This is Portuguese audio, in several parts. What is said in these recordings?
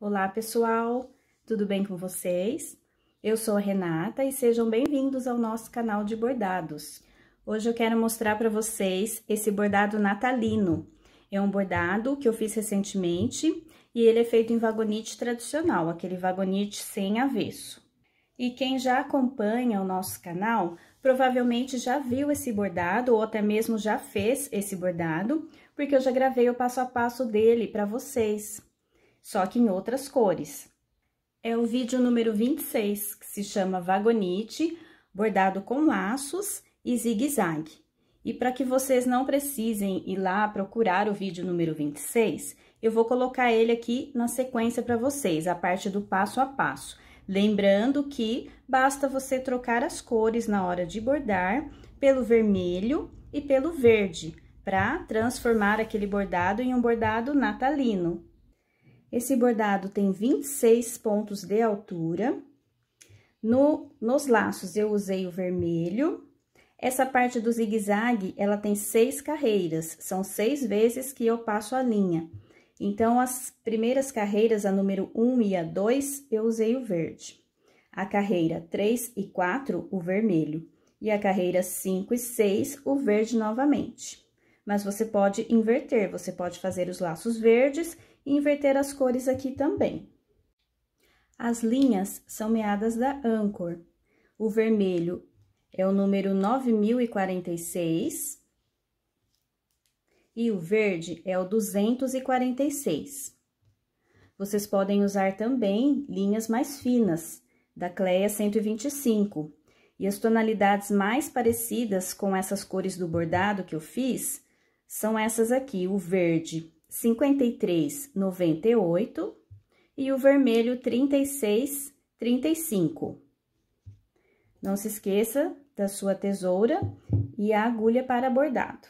Olá, pessoal! Tudo bem com vocês? Eu sou Renata e sejam bem-vindos ao nosso canal de bordados. Hoje eu quero mostrar para vocês esse bordado natalino. É um bordado que eu fiz recentemente e ele é feito em vagonite tradicional, aquele vagonite sem avesso. E quem já acompanha o nosso canal provavelmente já viu esse bordado ou até mesmo já fez esse bordado, porque eu já gravei o passo a passo dele para vocês só que em outras cores. É o vídeo número 26, que se chama Vagonite, bordado com laços e zigue-zague. E para que vocês não precisem ir lá procurar o vídeo número 26, eu vou colocar ele aqui na sequência para vocês, a parte do passo a passo. Lembrando que basta você trocar as cores na hora de bordar pelo vermelho e pelo verde, para transformar aquele bordado em um bordado natalino. Esse bordado tem 26 pontos de altura. No, nos laços, eu usei o vermelho. Essa parte do zigue-zague, ela tem seis carreiras, são seis vezes que eu passo a linha. Então, as primeiras carreiras, a número 1 e a 2, eu usei o verde. A carreira 3 e 4, o vermelho. E a carreira 5 e 6, o verde novamente. Mas você pode inverter, você pode fazer os laços verdes e inverter as cores aqui também. As linhas são meadas da âncora. O vermelho é o número 9046 e o verde é o 246. Vocês podem usar também linhas mais finas, da Cleia 125. E as tonalidades mais parecidas com essas cores do bordado que eu fiz são essas aqui, o verde 53,98 e o vermelho 36,35. Não se esqueça da sua tesoura e a agulha para bordado.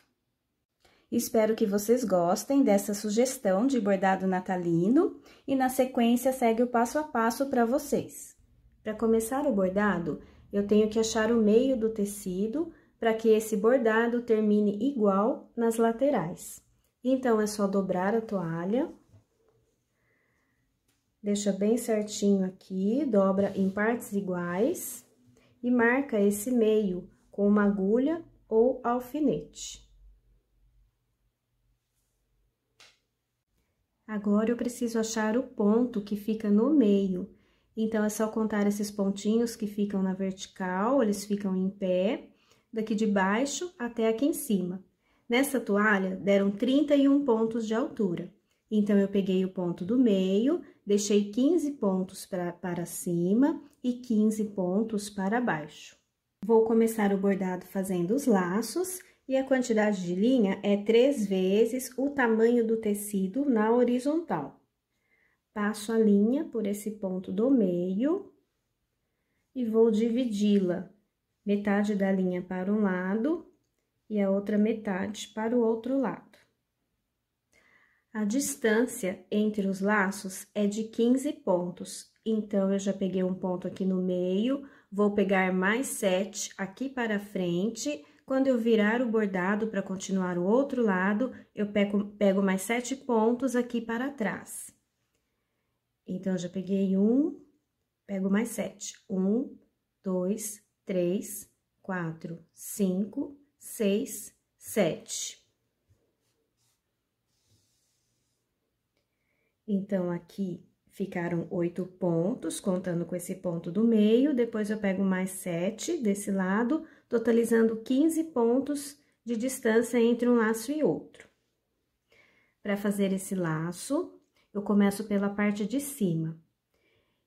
Espero que vocês gostem dessa sugestão de bordado natalino e na sequência segue o passo a passo para vocês. Para começar o bordado, eu tenho que achar o meio do tecido para que esse bordado termine igual nas laterais. Então, é só dobrar a toalha. Deixa bem certinho aqui, dobra em partes iguais e marca esse meio com uma agulha ou alfinete. Agora, eu preciso achar o ponto que fica no meio. Então, é só contar esses pontinhos que ficam na vertical, eles ficam em pé, daqui de baixo até aqui em cima. Nessa toalha, deram 31 pontos de altura. Então, eu peguei o ponto do meio, deixei 15 pontos pra, para cima e 15 pontos para baixo. Vou começar o bordado fazendo os laços e a quantidade de linha é três vezes o tamanho do tecido na horizontal. Passo a linha por esse ponto do meio e vou dividi-la. Metade da linha para um lado e a outra metade para o outro lado. A distância entre os laços é de 15 pontos, então eu já peguei um ponto aqui no meio, vou pegar mais 7 aqui para frente. Quando eu virar o bordado para continuar o outro lado, eu pego, pego mais 7 pontos aqui para trás. Então, eu já peguei um, pego mais sete. Um, dois, três, quatro, cinco, seis, sete. Então, aqui ficaram oito pontos, contando com esse ponto do meio. Depois, eu pego mais sete desse lado, totalizando 15 pontos de distância entre um laço e outro. Para fazer esse laço, eu começo pela parte de cima.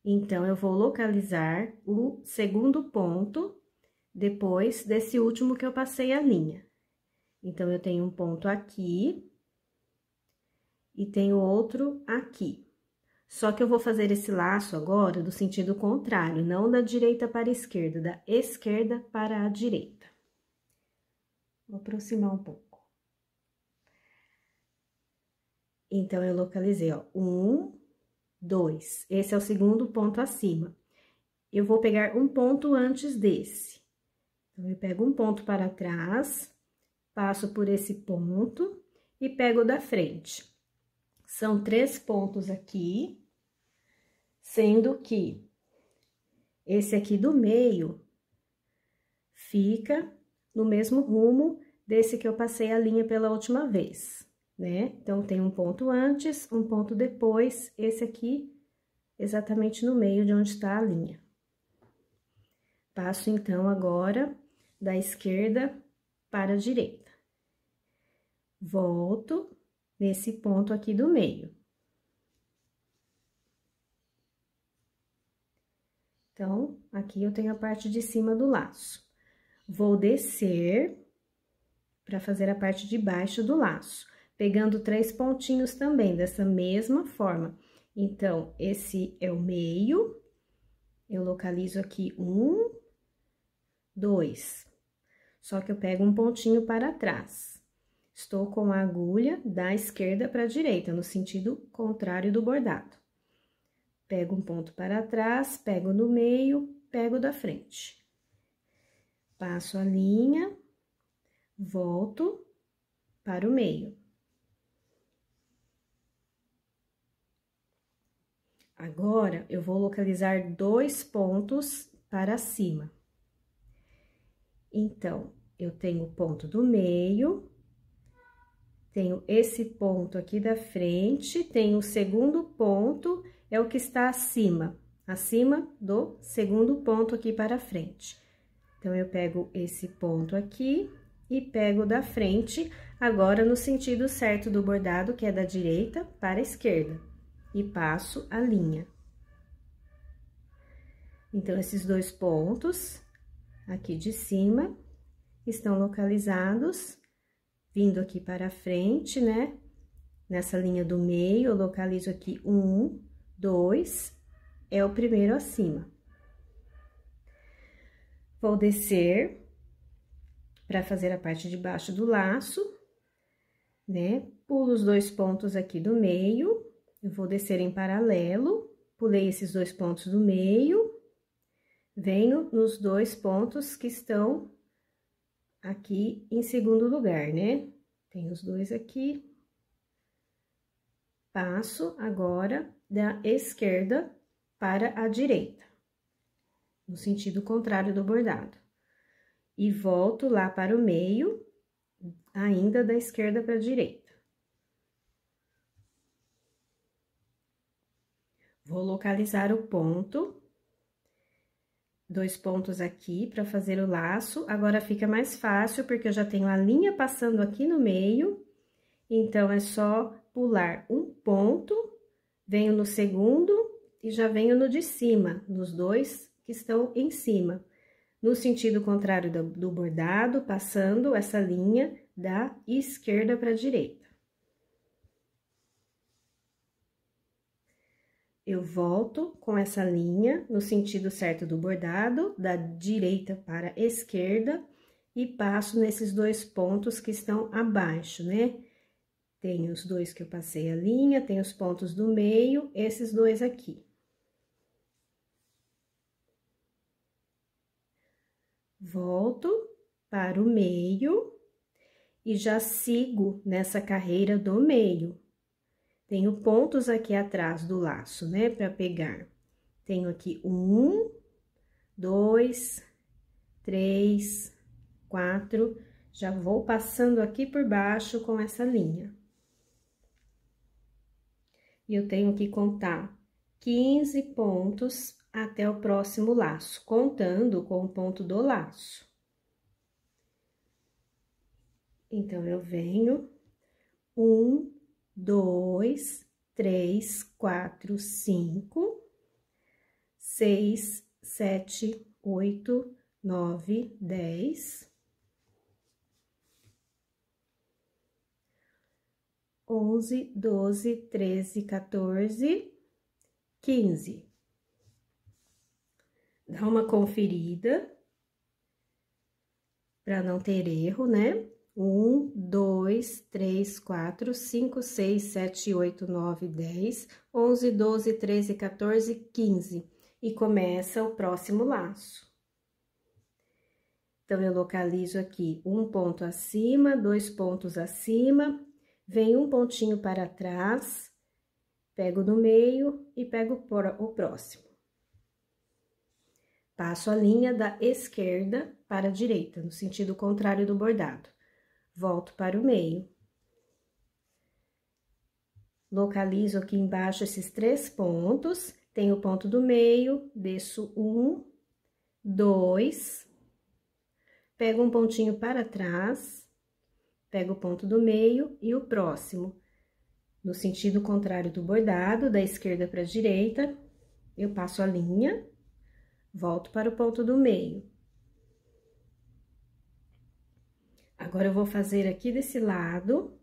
Então, eu vou localizar o segundo ponto depois desse último que eu passei a linha. Então, eu tenho um ponto aqui e tenho outro aqui. Só que eu vou fazer esse laço agora do sentido contrário, não da direita para a esquerda, da esquerda para a direita. Vou aproximar um pouco. Então, eu localizei, ó, um, dois. Esse é o segundo ponto acima. Eu vou pegar um ponto antes desse. Então, eu pego um ponto para trás, passo por esse ponto e pego da frente. São três pontos aqui, sendo que esse aqui do meio fica no mesmo rumo desse que eu passei a linha pela última vez, né? Então, tem um ponto antes, um ponto depois, esse aqui exatamente no meio de onde está a linha. Passo, então, agora da esquerda para a direita. Volto nesse ponto aqui do meio. Então, aqui eu tenho a parte de cima do laço. Vou descer para fazer a parte de baixo do laço, pegando três pontinhos também, dessa mesma forma. Então, esse é o meio, eu localizo aqui um, dois só que eu pego um pontinho para trás. Estou com a agulha da esquerda para a direita, no sentido contrário do bordado. Pego um ponto para trás, pego no meio, pego da frente. Passo a linha, volto para o meio. Agora, eu vou localizar dois pontos para cima. Então, eu tenho o ponto do meio, tenho esse ponto aqui da frente, tenho o segundo ponto, é o que está acima, acima do segundo ponto aqui para frente. Então, eu pego esse ponto aqui e pego da frente, agora no sentido certo do bordado, que é da direita para a esquerda, e passo a linha. Então, esses dois pontos, aqui de cima, estão localizados, vindo aqui para frente, né? Nessa linha do meio, eu localizo aqui um, dois, é o primeiro acima. Vou descer para fazer a parte de baixo do laço, né? Pulo os dois pontos aqui do meio, eu vou descer em paralelo, pulei esses dois pontos do meio, venho nos dois pontos que estão aqui em segundo lugar, né? Tem os dois aqui. Passo agora da esquerda para a direita, no sentido contrário do bordado. E volto lá para o meio, ainda da esquerda para a direita. Vou localizar o ponto dois pontos aqui para fazer o laço. Agora, fica mais fácil, porque eu já tenho a linha passando aqui no meio. Então, é só pular um ponto, venho no segundo e já venho no de cima, nos dois que estão em cima. No sentido contrário do, bordado, passando essa linha da esquerda para a direita. eu volto com essa linha no sentido certo do bordado, da direita para a esquerda, e passo nesses dois pontos que estão abaixo, né? Tem os dois que eu passei a linha, tem os pontos do meio, esses dois aqui. Volto para o meio e já sigo nessa carreira do meio. Tenho pontos aqui atrás do laço, né, para pegar. Tenho aqui um, dois, três, quatro. Já vou passando aqui por baixo com essa linha. E eu tenho que contar 15 pontos até o próximo laço, contando com o ponto do laço. Então, eu venho um, dois, três, quatro, cinco, seis, sete, oito, nove, dez, onze, doze, treze, quatorze, quinze. Dá uma conferida para não ter erro, né? 1, 2, 3, 4, 5, 6, 7, 8, 9, 10, 11, 12, 13, 14, 15. E começa o próximo laço. Então, eu localizo aqui um ponto acima, dois pontos acima, vem um pontinho para trás, pego no meio e pego o próximo. Passo a linha da esquerda para a direita, no sentido contrário do bordado volto para o meio. Localizo aqui embaixo esses três pontos, tenho o ponto do meio, desço um, dois, pego um pontinho para trás, pego o ponto do meio e o próximo. No sentido contrário do bordado, da esquerda para a direita, eu passo a linha, volto para o ponto do meio. Agora, eu vou fazer aqui desse lado,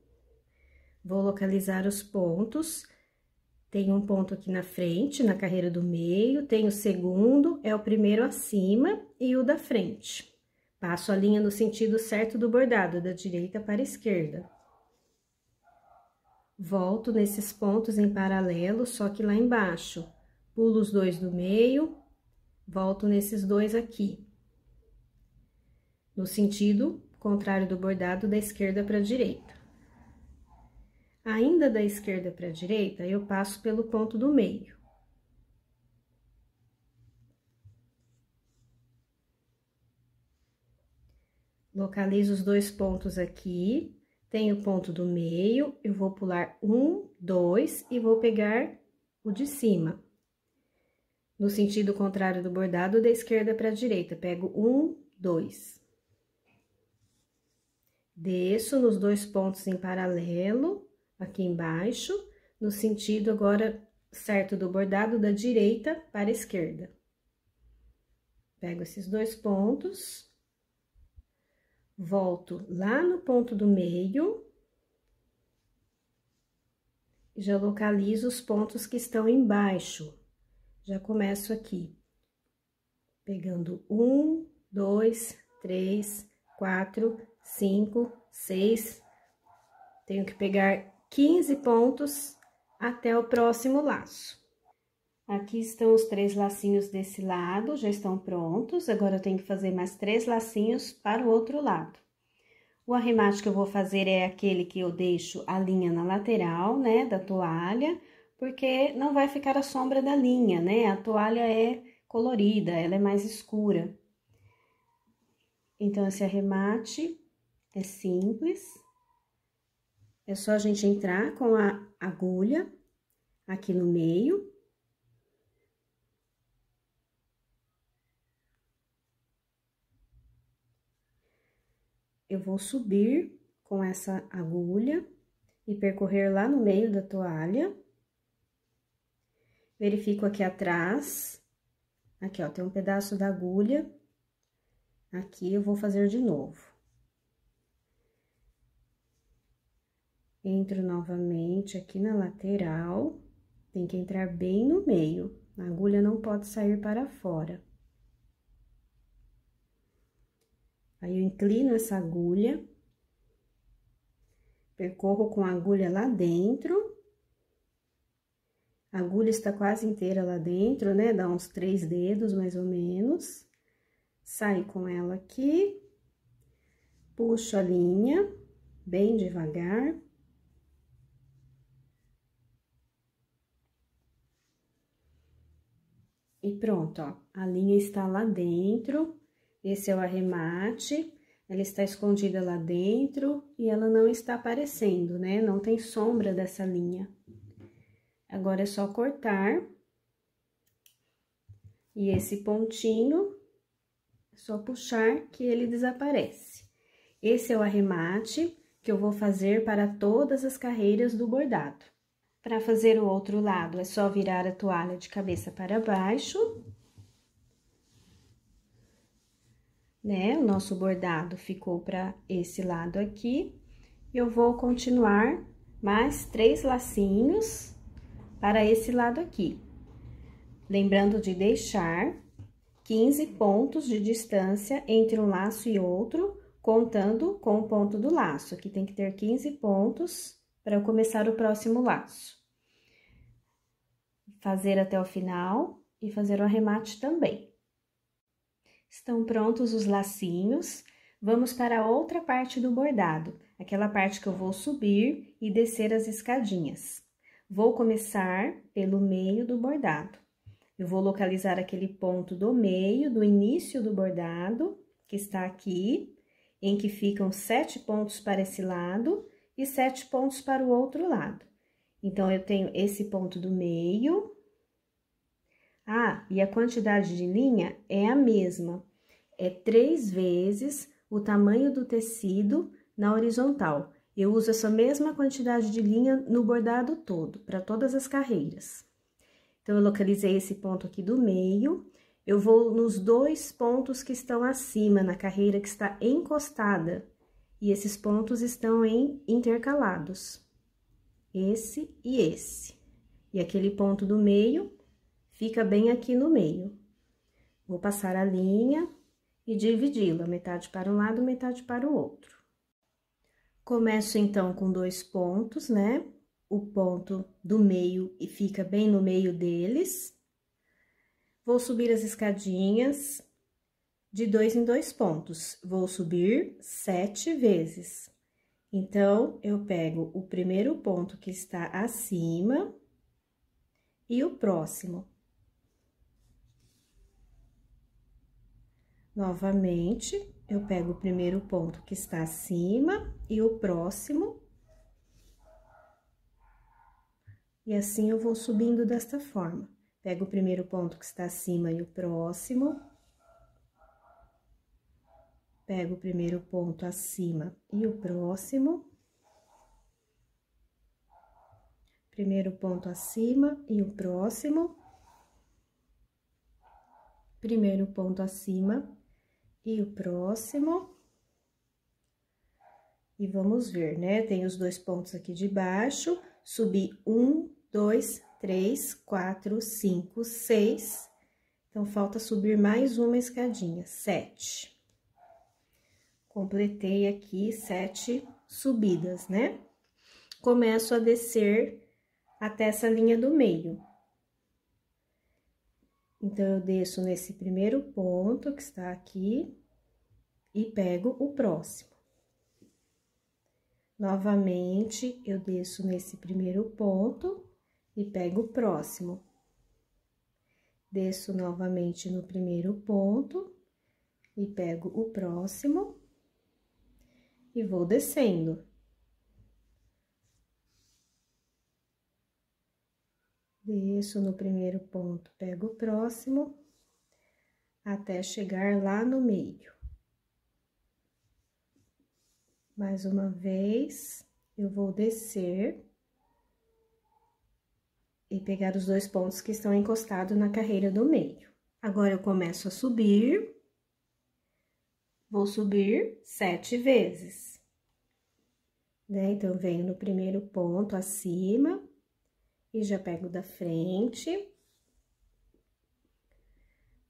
vou localizar os pontos. Tem um ponto aqui na frente, na carreira do meio, tem o segundo, é o primeiro acima e o da frente. Passo a linha no sentido certo do bordado, da direita para a esquerda. Volto nesses pontos em paralelo, só que lá embaixo. Pulo os dois do meio, volto nesses dois aqui. No sentido contrário do bordado da esquerda para a direita. Ainda da esquerda para a direita, eu passo pelo ponto do meio. Localizo os dois pontos aqui, tenho o ponto do meio, eu vou pular um, dois e vou pegar o de cima. No sentido contrário do bordado, da esquerda para a direita, pego um, dois. Desço nos dois pontos em paralelo, aqui embaixo, no sentido agora certo do bordado da direita para a esquerda. Pego esses dois pontos, volto lá no ponto do meio, e já localizo os pontos que estão embaixo. Já começo aqui, pegando um, dois, três, quatro, 5, 6, tenho que pegar 15 pontos até o próximo laço. Aqui estão os três lacinhos desse lado, já estão prontos. Agora, eu tenho que fazer mais três lacinhos para o outro lado. O arremate que eu vou fazer é aquele que eu deixo a linha na lateral, né, da toalha, porque não vai ficar a sombra da linha, né? A toalha é colorida, ela é mais escura. Então, esse arremate é simples. É só a gente entrar com a agulha aqui no meio. Eu vou subir com essa agulha e percorrer lá no meio da toalha. Verifico aqui atrás. Aqui, ó, tem um pedaço da agulha. Aqui eu vou fazer de novo. entro novamente aqui na lateral, tem que entrar bem no meio, a agulha não pode sair para fora. Aí, eu inclino essa agulha, percorro com a agulha lá dentro, a agulha está quase inteira lá dentro, né? Dá uns três dedos, mais ou menos. Saio com ela aqui, puxo a linha, bem devagar, E pronto, ó, a linha está lá dentro, esse é o arremate, ela está escondida lá dentro e ela não está aparecendo, né? Não tem sombra dessa linha. Agora é só cortar. E esse pontinho, é só puxar que ele desaparece. Esse é o arremate que eu vou fazer para todas as carreiras do bordado. Para fazer o outro lado, é só virar a toalha de cabeça para baixo. Né? O nosso bordado ficou para esse lado aqui. Eu vou continuar mais três lacinhos para esse lado aqui. Lembrando de deixar 15 pontos de distância entre um laço e outro, contando com o ponto do laço. Aqui tem que ter 15 pontos para eu começar o próximo laço. Fazer até o final e fazer o arremate também. Estão prontos os lacinhos. Vamos para a outra parte do bordado, aquela parte que eu vou subir e descer as escadinhas. Vou começar pelo meio do bordado. Eu vou localizar aquele ponto do meio, do início do bordado, que está aqui, em que ficam sete pontos para esse lado e sete pontos para o outro lado. Então, eu tenho esse ponto do meio. Ah, e a quantidade de linha é a mesma. É três vezes o tamanho do tecido na horizontal. Eu uso essa mesma quantidade de linha no bordado todo, para todas as carreiras. Então, eu localizei esse ponto aqui do meio. Eu vou nos dois pontos que estão acima, na carreira que está encostada e esses pontos estão em intercalados. Esse e esse. E aquele ponto do meio fica bem aqui no meio. Vou passar a linha e dividi-la, metade para um lado, metade para o outro. Começo, então, com dois pontos, né? O ponto do meio e fica bem no meio deles. Vou subir as escadinhas de dois em dois pontos. Vou subir sete vezes. Então, eu pego o primeiro ponto que está acima e o próximo. Novamente, eu pego o primeiro ponto que está acima e o próximo. E assim, eu vou subindo desta forma. Pego o primeiro ponto que está acima e o próximo pego o primeiro ponto acima e o próximo. Primeiro ponto acima e o próximo. Primeiro ponto acima e o próximo. E vamos ver, né? Tem os dois pontos aqui de baixo, subi um, dois, três, quatro, cinco, seis. Então, falta subir mais uma escadinha, sete completei aqui sete subidas, né? Começo a descer até essa linha do meio. Então, eu desço nesse primeiro ponto que está aqui e pego o próximo. Novamente, eu desço nesse primeiro ponto e pego o próximo. Desço novamente no primeiro ponto e pego o próximo e vou descendo. Desço no primeiro ponto, pego o próximo, até chegar lá no meio. Mais uma vez, eu vou descer e pegar os dois pontos que estão encostados na carreira do meio. Agora, eu começo a subir, vou subir sete vezes né? Então, venho no primeiro ponto acima e já pego da frente.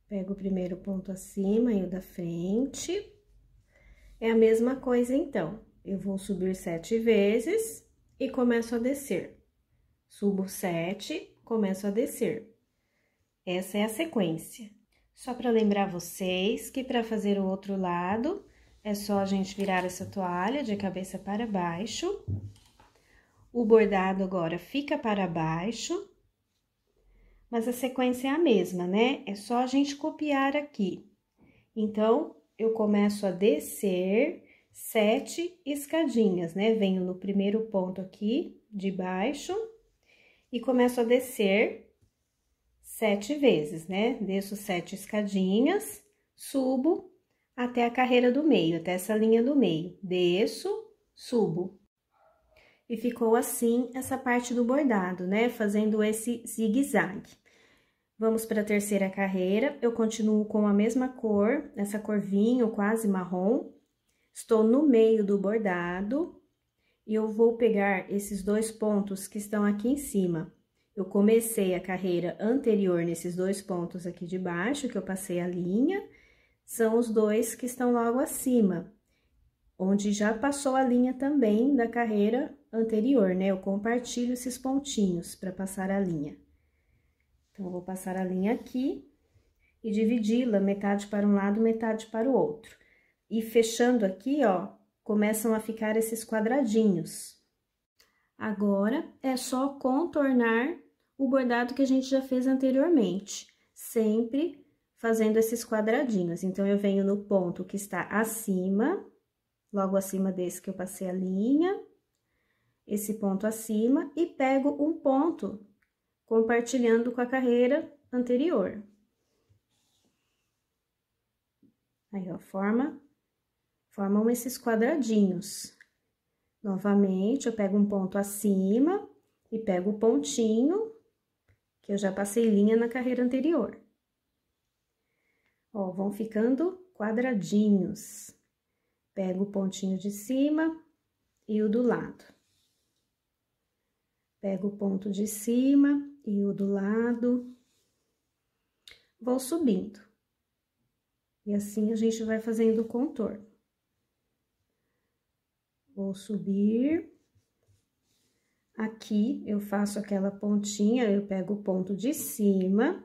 Pego o primeiro ponto acima e o da frente. É a mesma coisa, então. Eu vou subir sete vezes e começo a descer. Subo sete, começo a descer. Essa é a sequência. Só para lembrar vocês que para fazer o outro lado, é só a gente virar essa toalha de cabeça para baixo. O bordado agora fica para baixo. Mas a sequência é a mesma, né? É só a gente copiar aqui. Então, eu começo a descer sete escadinhas, né? Venho no primeiro ponto aqui de baixo e começo a descer sete vezes, né? Desço sete escadinhas, subo até a carreira do meio, até essa linha do meio. Desço, subo. E ficou assim essa parte do bordado, né? Fazendo esse zigue-zague. Vamos para a terceira carreira. Eu continuo com a mesma cor, essa cor vinho, quase marrom. Estou no meio do bordado e eu vou pegar esses dois pontos que estão aqui em cima. Eu comecei a carreira anterior nesses dois pontos aqui de baixo, que eu passei a linha são os dois que estão logo acima, onde já passou a linha também da carreira anterior, né? Eu compartilho esses pontinhos para passar a linha. Então, eu vou passar a linha aqui e dividi-la metade para um lado, metade para o outro. E fechando aqui, ó, começam a ficar esses quadradinhos. Agora, é só contornar o bordado que a gente já fez anteriormente, sempre fazendo esses quadradinhos. Então, eu venho no ponto que está acima, logo acima desse que eu passei a linha, esse ponto acima, e pego um ponto compartilhando com a carreira anterior. Aí, ó, forma, formam esses quadradinhos. Novamente, eu pego um ponto acima e pego o pontinho que eu já passei linha na carreira anterior. Ó, vão ficando quadradinhos. Pego o pontinho de cima e o do lado. Pego o ponto de cima e o do lado. Vou subindo. E assim a gente vai fazendo o contorno. Vou subir. Aqui eu faço aquela pontinha, eu pego o ponto de cima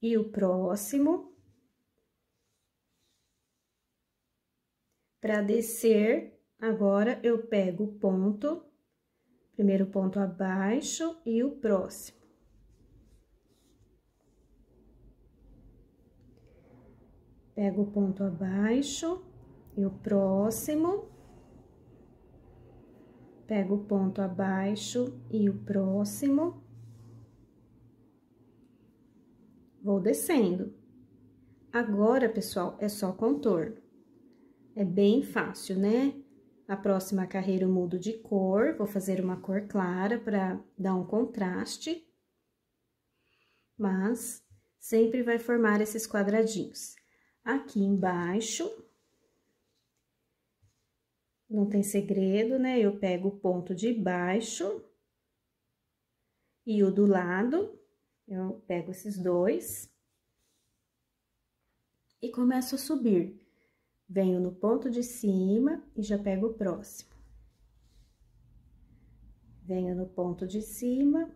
e o próximo Para descer, agora eu pego o ponto, primeiro ponto abaixo e o próximo. Pego o ponto abaixo e o próximo. Pego o ponto abaixo e o próximo. Vou descendo. Agora, pessoal, é só contorno. É bem fácil, né? A próxima carreira eu mudo de cor, vou fazer uma cor clara para dar um contraste. Mas, sempre vai formar esses quadradinhos. Aqui embaixo, não tem segredo, né? Eu pego o ponto de baixo e o do lado, eu pego esses dois e começo a subir. Venho no ponto de cima e já pego o próximo. Venho no ponto de cima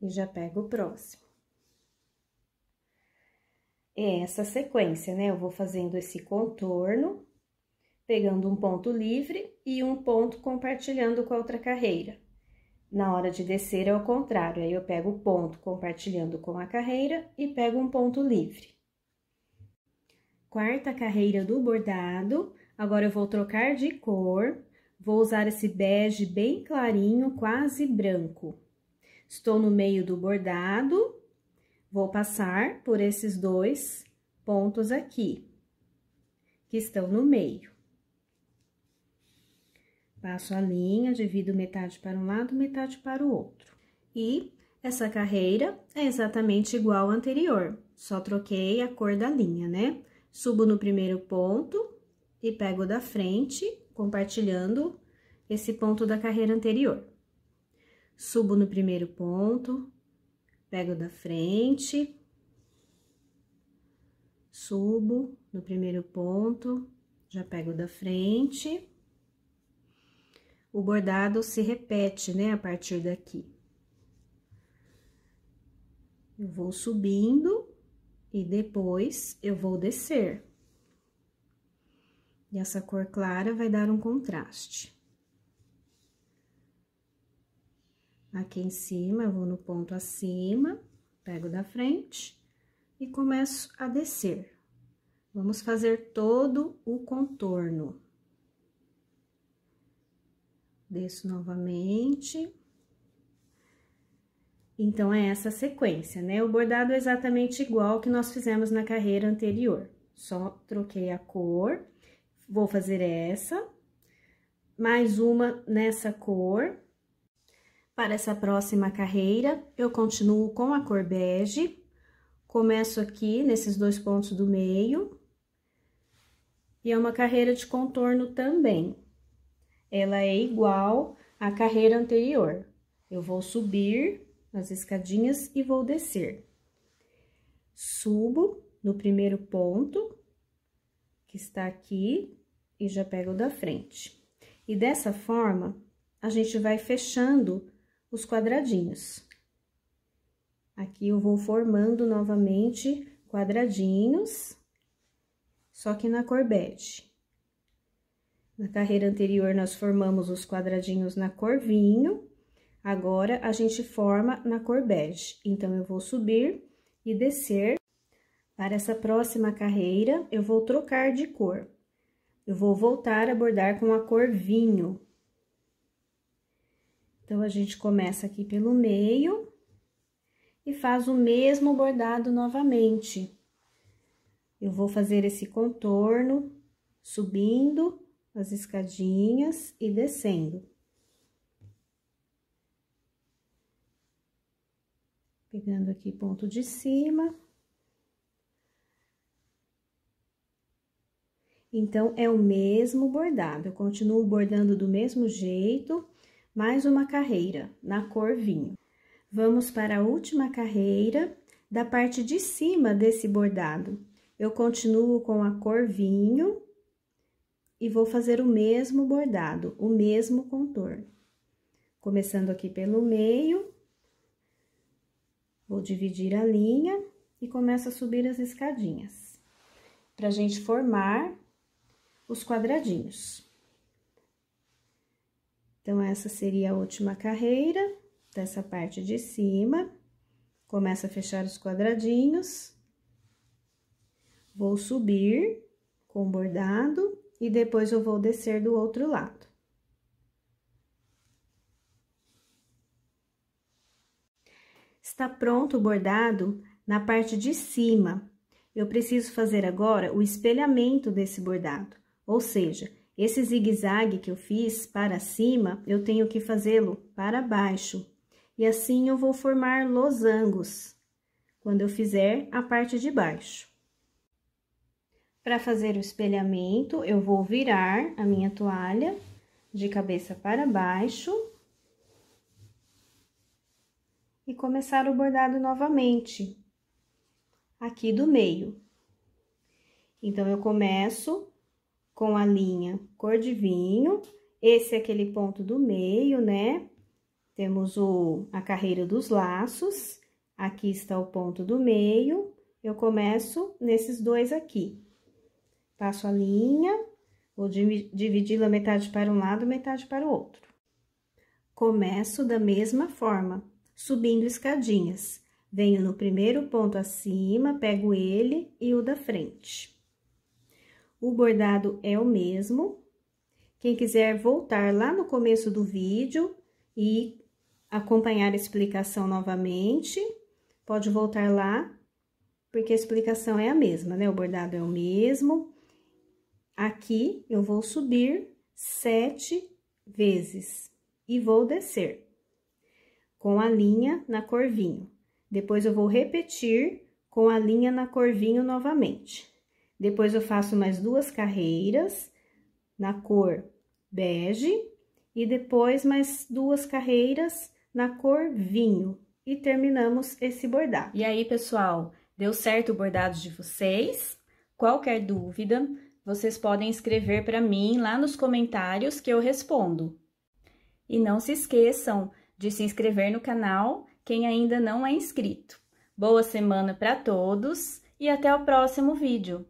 e já pego o próximo. É essa sequência, né? Eu vou fazendo esse contorno, pegando um ponto livre e um ponto compartilhando com a outra carreira. Na hora de descer é o contrário, aí eu pego o ponto compartilhando com a carreira e pego um ponto livre quarta carreira do bordado. Agora, eu vou trocar de cor. Vou usar esse bege bem clarinho, quase branco. Estou no meio do bordado. Vou passar por esses dois pontos aqui, que estão no meio. Passo a linha, divido metade para um lado, metade para o outro. E essa carreira é exatamente igual à anterior, só troquei a cor da linha, né? Subo no primeiro ponto e pego da frente, compartilhando esse ponto da carreira anterior. Subo no primeiro ponto, pego da frente, subo no primeiro ponto, já pego da frente. O bordado se repete, né, a partir daqui. Eu vou subindo e depois, eu vou descer. E essa cor clara vai dar um contraste. Aqui em cima, eu vou no ponto acima, pego da frente e começo a descer. Vamos fazer todo o contorno. Desço novamente. Então, é essa sequência, né? O bordado é exatamente igual ao que nós fizemos na carreira anterior. Só troquei a cor, vou fazer essa, mais uma nessa cor. Para essa próxima carreira, eu continuo com a cor bege, começo aqui nesses dois pontos do meio, e é uma carreira de contorno também. Ela é igual à carreira anterior. Eu vou subir as escadinhas e vou descer. Subo no primeiro ponto, que está aqui, e já pego da frente. E dessa forma, a gente vai fechando os quadradinhos. Aqui eu vou formando novamente quadradinhos, só que na cor bege. Na carreira anterior, nós formamos os quadradinhos na cor vinho, Agora, a gente forma na cor bege. Então, eu vou subir e descer. Para essa próxima carreira, eu vou trocar de cor. Eu vou voltar a bordar com a cor vinho. Então, a gente começa aqui pelo meio e faz o mesmo bordado novamente. Eu vou fazer esse contorno subindo as escadinhas e descendo. pegando aqui ponto de cima. Então, é o mesmo bordado, eu continuo bordando do mesmo jeito, mais uma carreira na cor vinho. Vamos para a última carreira da parte de cima desse bordado. Eu continuo com a cor vinho e vou fazer o mesmo bordado, o mesmo contorno. Começando aqui pelo meio Vou dividir a linha e começo a subir as escadinhas, pra gente formar os quadradinhos. Então, essa seria a última carreira dessa parte de cima. Começa a fechar os quadradinhos. Vou subir com bordado e depois eu vou descer do outro lado. Está pronto o bordado na parte de cima. Eu preciso fazer agora o espelhamento desse bordado, ou seja, esse zigue-zague que eu fiz para cima, eu tenho que fazê-lo para baixo. E assim eu vou formar losangos quando eu fizer a parte de baixo. Para fazer o espelhamento, eu vou virar a minha toalha de cabeça para baixo e começar o bordado novamente, aqui do meio. Então, eu começo com a linha cor de vinho, esse é aquele ponto do meio, né? Temos o, a carreira dos laços, aqui está o ponto do meio, eu começo nesses dois aqui. Passo a linha, vou dividi-la metade para um lado, metade para o outro. Começo da mesma forma, subindo escadinhas. Venho no primeiro ponto acima, pego ele e o da frente. O bordado é o mesmo. Quem quiser voltar lá no começo do vídeo e acompanhar a explicação novamente, pode voltar lá, porque a explicação é a mesma, né? O bordado é o mesmo. Aqui, eu vou subir sete vezes e vou descer com a linha na cor vinho. Depois eu vou repetir com a linha na cor vinho novamente. Depois eu faço mais duas carreiras na cor bege e depois mais duas carreiras na cor vinho. E terminamos esse bordado. E aí, pessoal, deu certo o bordado de vocês? Qualquer dúvida, vocês podem escrever para mim lá nos comentários que eu respondo. E não se esqueçam de se inscrever no canal quem ainda não é inscrito. Boa semana para todos e até o próximo vídeo!